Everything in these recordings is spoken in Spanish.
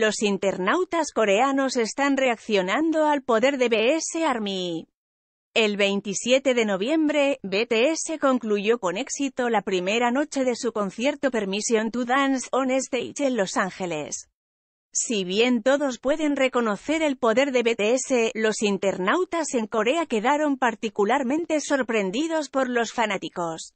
Los internautas coreanos están reaccionando al poder de BS Army. El 27 de noviembre, BTS concluyó con éxito la primera noche de su concierto Permission to Dance on Stage en Los Ángeles. Si bien todos pueden reconocer el poder de BTS, los internautas en Corea quedaron particularmente sorprendidos por los fanáticos.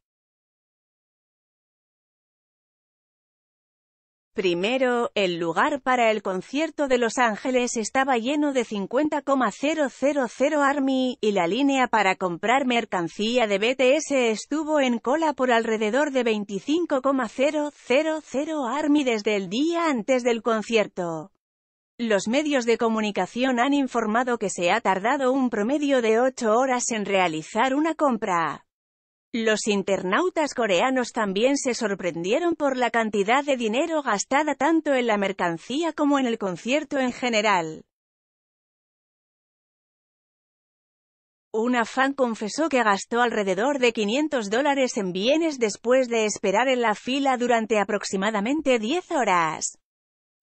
Primero, el lugar para el concierto de Los Ángeles estaba lleno de 50,000 Army, y la línea para comprar mercancía de BTS estuvo en cola por alrededor de 25,000 Army desde el día antes del concierto. Los medios de comunicación han informado que se ha tardado un promedio de 8 horas en realizar una compra. Los internautas coreanos también se sorprendieron por la cantidad de dinero gastada tanto en la mercancía como en el concierto en general. Una fan confesó que gastó alrededor de 500 dólares en bienes después de esperar en la fila durante aproximadamente 10 horas.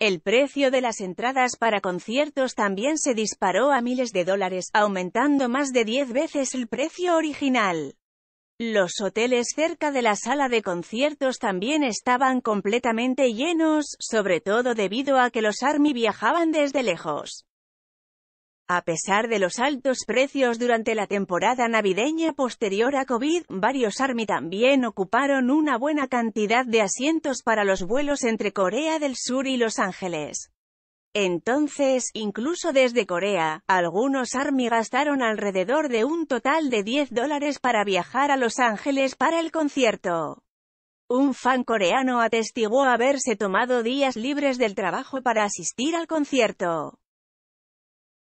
El precio de las entradas para conciertos también se disparó a miles de dólares, aumentando más de 10 veces el precio original. Los hoteles cerca de la sala de conciertos también estaban completamente llenos, sobre todo debido a que los ARMY viajaban desde lejos. A pesar de los altos precios durante la temporada navideña posterior a COVID, varios ARMY también ocuparon una buena cantidad de asientos para los vuelos entre Corea del Sur y Los Ángeles. Entonces, incluso desde Corea, algunos ARMY gastaron alrededor de un total de 10 dólares para viajar a Los Ángeles para el concierto. Un fan coreano atestiguó haberse tomado días libres del trabajo para asistir al concierto.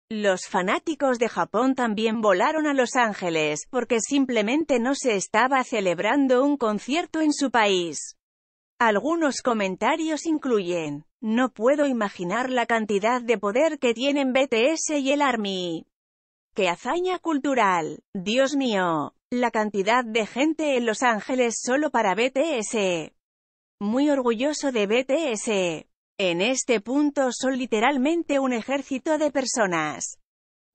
Los fanáticos de Japón también volaron a Los Ángeles, porque simplemente no se estaba celebrando un concierto en su país. Algunos comentarios incluyen, no puedo imaginar la cantidad de poder que tienen BTS y el ARMY. ¡Qué hazaña cultural! ¡Dios mío! La cantidad de gente en Los Ángeles solo para BTS. Muy orgulloso de BTS. En este punto son literalmente un ejército de personas.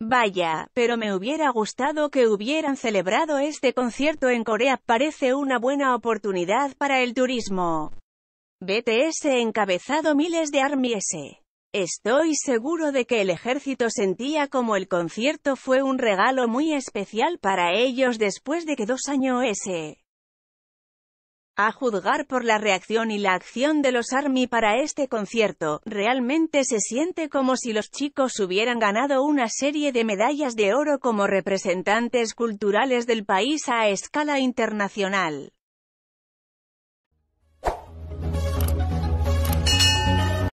Vaya, pero me hubiera gustado que hubieran celebrado este concierto en Corea, parece una buena oportunidad para el turismo. BTS encabezado miles de Army S. Estoy seguro de que el ejército sentía como el concierto fue un regalo muy especial para ellos después de que dos años S. A juzgar por la reacción y la acción de los ARMY para este concierto, realmente se siente como si los chicos hubieran ganado una serie de medallas de oro como representantes culturales del país a escala internacional.